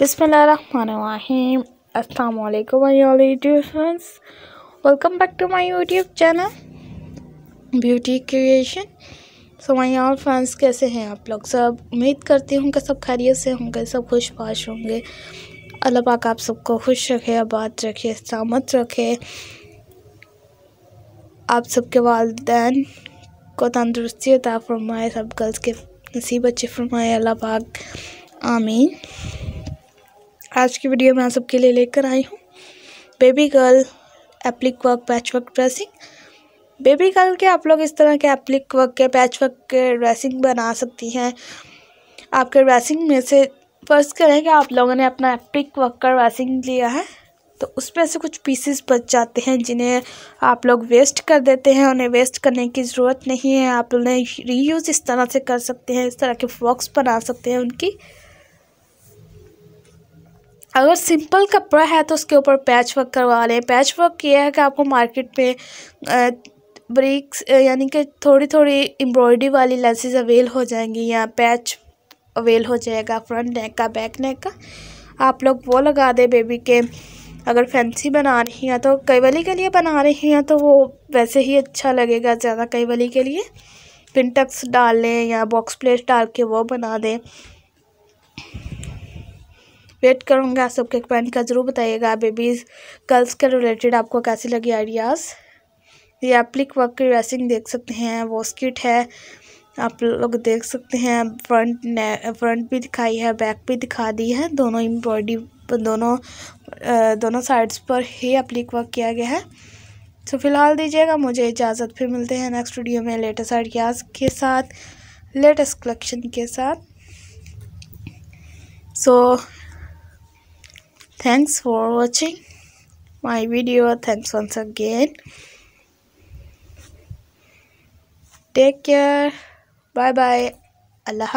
बिसमीम friends welcome back to my YouTube channel beauty creation so my all friends कैसे हैं आप लोग सब उम्मीद करती हूँ कि सब खैरियत से होंगे सब खुश पाश होंगे अल्लाह पाक आप सबको खुश रखे आबाद रखे सामत रखे आप सबके वालदेन को तंदुरुस्ती अता फरमाए सब गर्ल्स के नसीब अच्छे फरमाए अल्लाह पाक आमीन आज की वीडियो मैं आप सबके लिए लेकर आई हूँ baby girl applique work patch work dressing baby girl के आप लोग इस तरह के एप्लिक वर्क के पैच वर्क के ड्रेसिंग बना सकती हैं आपके ड्रेसिंग में से फर्स्ट करें कि आप लोगों ने अपना एप्लिक वर्क का ड्रेसिंग लिया है तो उसमें से कुछ पीसेस बच जाते हैं जिन्हें आप लोग वेस्ट कर देते हैं उन्हें वेस्ट करने की ज़रूरत नहीं है आप उन्हें रीयूज़ इस तरह से कर सकते हैं इस तरह के फ्रॉक्स बना सकते हैं उनकी अगर सिंपल कपड़ा है तो उसके ऊपर पैच वर्क करवा लें पैच वर्क ये है कि आपको मार्केट में ब्रिक्स यानी कि थोड़ी थोड़ी एम्ब्रॉयडरी वाली लेसेस अवेल हो जाएंगी या पैच अवेल हो जाएगा फ्रंट नेक का बैक नेक का आप लोग वो लगा दें बेबी के अगर फैंसी बना रही हैं तो कईवली के लिए बना रही हैं तो वो वैसे ही अच्छा लगेगा ज़्यादा कईवली के लिए टक्स डाल लें या बॉक्स प्लेट डाल के वो बना दें वेट करूँगा आप सबके कमेंट का ज़रूर बताइएगा बेबीज़ गर्ल्स के रिलेटेड आपको कैसी लगी आइडियाज़ ये एप्लिक वर्क की ड्रेसिंग देख सकते हैं वो स्कीट है आप लोग देख सकते हैं फ्रंट फ्रंट भी दिखाई है बैक भी दिखा दी है दोनों एम्ब्रॉयडरी दोनों दोनों साइड्स पर ही अप्लिक वर्क किया गया है तो फिलहाल दीजिएगा मुझे इजाज़त फिर मिलते हैं नेक्स्ट वीडियो में लेटेस्ट आइडियाज़ के साथ लेटेस्ट कलेक्शन के साथ सो so, Thanks for watching my video. Thanks once again. Take care. Bye bye. Allah